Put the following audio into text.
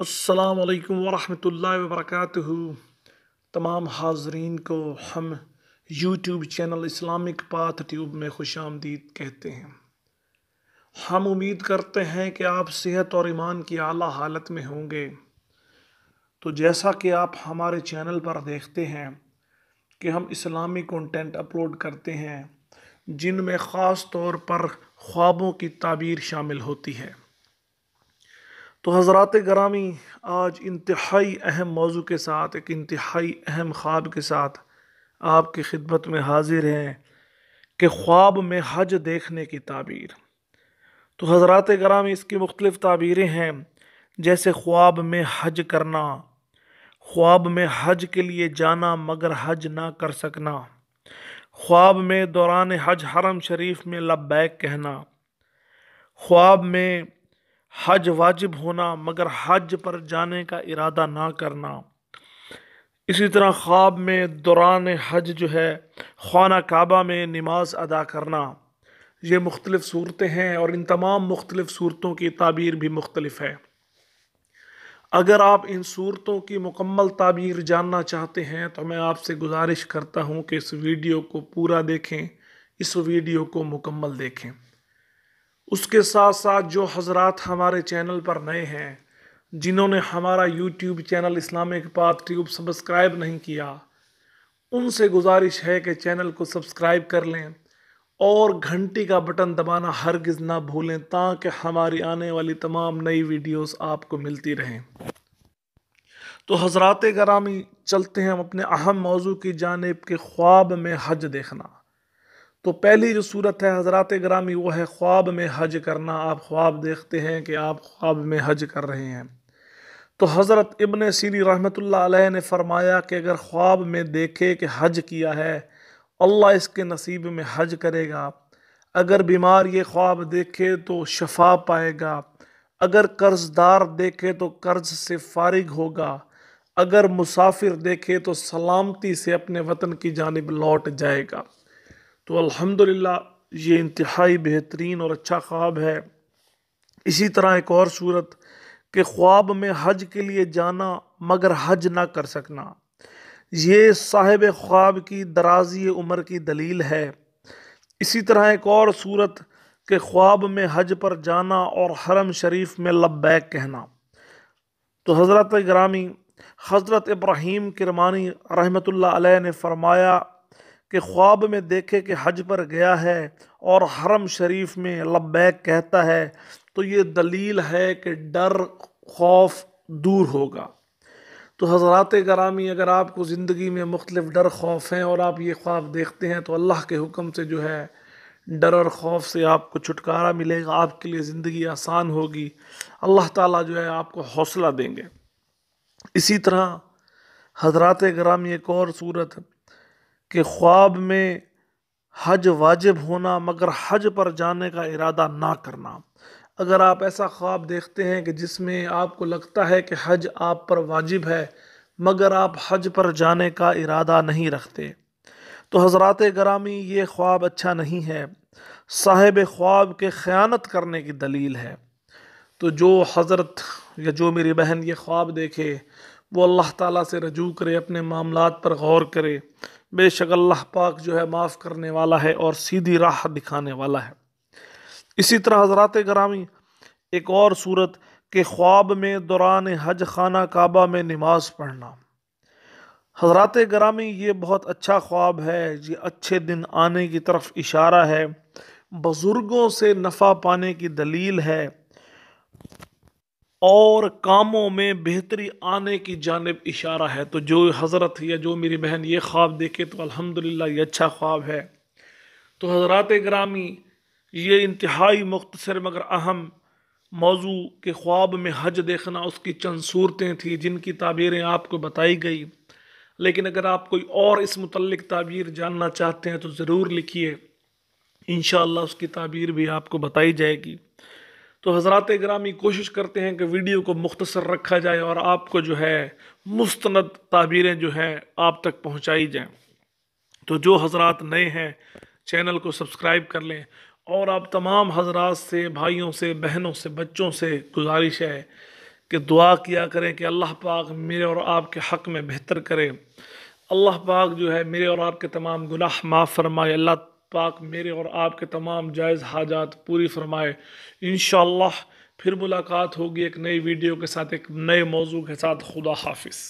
असलकम वरहमल वर्क तमाम हाजरीन को हम YouTube channel Islamic path tube में खुश आमदीद कहते हैं हम उम्मीद करते हैं कि आप सेहत और ईमान की आला हालत में होंगे तो जैसा कि आप हमारे चैनल पर देखते हैं कि हम इस्लामी कंटेंट अपलोड करते हैं जिनमें ख़ास तौर पर ख्वाबों की ताबीर शामिल होती है तो हज़रात ग्रामी आज इंतहाई अहम मौजू के साथ एक इंतहाई अहम ख्वाब के साथ आपकी खिदमत में हाजिर हैं कि ख्वाब में हज देखने की ताबीर तो हज़रात ग्रामी इसकी मुख्तलिफ़ ताबीरें हैं जैसे ख्वाब में हज करना ख्वाब में हज के लिए जाना मगर हज ना कर सकना ख्वाब में दौरान हज हरम शरीफ में लब्बैक कहना ख्वाब में हज वाजिब होना मगर हज पर जाने का इरादा ना करना इसी तरह ख्वाब में दौरान हज जो है खाना काबा में नमाज अदा करना ये मुख्तलिफ़ सूरतें हैं और इन तमाम मुख्तलिफ़ सूरतों की ताबीर भी मुख्तलिफ है अगर आप इन सूरतों की मुकम्मल ताबीर जानना चाहते हैं तो मैं आपसे गुजारिश करता हूँ कि इस वीडियो को पूरा देखें इस वीडियो को मुकम्मल देखें उसके साथ साथ जो हजरात हमारे चैनल पर नए हैं जिन्होंने हमारा यूट्यूब चैनल इस्लामिक बात ट्यूब सब्सक्राइब नहीं किया उनसे गुजारिश है कि चैनल को सब्सक्राइब कर लें और घंटी का बटन दबाना हरगिज़ ना भूलें ताकि हमारी आने वाली तमाम नई वीडियोस आपको मिलती रहें तो हजरात ग्रामी चलते हैं हम अपने अहम मौजू की जानब के ख्वाब में हज देखना तो पहली जो सूरत है हज़रत ग्रामी वो है ख्वाब में हज करना आप ख्वाब देखते हैं कि आप ख्वाब में हज कर रहे हैं तो हज़रत इबन सीरी रहमत ने फ़रमाया कि अगर ख्वाब में देखे कि हज किया है अल्लाह इसके नसीब में हज करेगा अगर बीमार ये ख्वाब देखे तो शफा पाएगा अगर कर्जदार देखे तो कर्ज से फारिग होगा अगर मुसाफिर देखे तो सलामती से अपने वतन की जानब लौट जाएगा तो अल्हम्दुलिल्लाह ये इंतहाई बेहतरीन और अच्छा ख्वाब है इसी तरह एक और सूरत के ख्वाब में हज के लिए जाना मगर हज ना कर सकना ये साहिब ख्वाब की दराजी उम्र की दलील है इसी तरह एक और सूरत के ख्वाब में हज पर जाना और हरम शरीफ में लब्बैक कहना तो हज़रत ग्रामी हज़रत इब्राहीम किरमानी रहमतुल्लाह अलैह ने फरमाया कि ख्वाब में देखे कि हज पर गया है और हरम शरीफ में लब्बैक कहता है तो ये दलील है कि डर खौफ दूर होगा तो हजरत करामी अगर आपको ज़िंदगी में मुख्तलिफ डर खौफ हैं और आप ये ख्वाब देखते हैं तो अल्लाह के हुक्म से जो है डर और खौफ से आपको छुटकारा मिलेगा आपके लिए ज़िंदगी आसान होगी अल्लाह ताला जो है आपको हौसला देंगे इसी तरह हजरत ग्राम एक और सूरत कि ख्वाब में हज वाजिब होना मगर हज पर जाने का इरादा ना करना अगर आप ऐसा ख्वाब देखते हैं कि जिसमें आपको लगता है कि हज आप पर वाजिब है मगर आप हज पर जाने का इरादा नहीं रखते तो हजरत ग्रामी ये ख्वाब अच्छा नहीं है साहिब ख्वाब के ख़यानत करने की दलील है तो जो हज़रत या जो मेरी बहन ये ख्वाब देखे वो अल्लाह ताला से रजू करे अपने मामलात पर गौर करे बेशक अल्लाह पाक जो है माफ़ करने वाला है और सीधी राह दिखाने वाला है इसी तरह हजरात ग्रामी एक और सूरत के ख्वाब में दौरान हज खाना काबा में नमाज पढ़ना हजरात ग्रामी ये बहुत अच्छा ख्वाब है ये अच्छे दिन आने की तरफ इशारा है बुज़ुर्गों से नफ़ा पाने की दलील है और कामों में बेहतरी आने की जानब इशारा है तो जो हज़रत या जो मेरी बहन ये ख्वाब देखे तो अल्हम्दुलिल्लाह ये अच्छा ख्वाब है तो हज़रत ग्रामी ये इंतहाई मुख्तसर मगर अहम मौजू के ख्वाब में हज देखना उसकी चंद सूरतें थी जिनकी ताबीरें आपको बताई गई लेकिन अगर आप कोई और इस मुतलक ताबीर जानना चाहते हैं तो ज़रूर लिखिए इन उसकी ताबीर भी आपको बताई जाएगी तो हज़रत ग्रामी कोशिश करते हैं कि वीडियो को मुख्तसर रखा जाए और आपको जो है मुस्ंद ताबीरें जो हैं आप तक पहुँचाई जाएँ तो जो हजरात नए हैं चैनल को सब्सक्राइब कर लें और आप तमाम हजरात से भाइयों से बहनों से बच्चों से गुजारिश है कि दुआ किया करें कि अल्लाह पाक मेरे और आपके हक़ में बेहतर करें अल्लाह पाक जो है मेरे और आपके तमाम गुनाह माफ़ फरमाए अल्लाह पाक मेरे और आपके तमाम जायज़ हाजात पूरी फरमाए इन फिर मुलाकात होगी एक नई वीडियो के साथ एक नए मौजू के साथ खुदा हाफिज़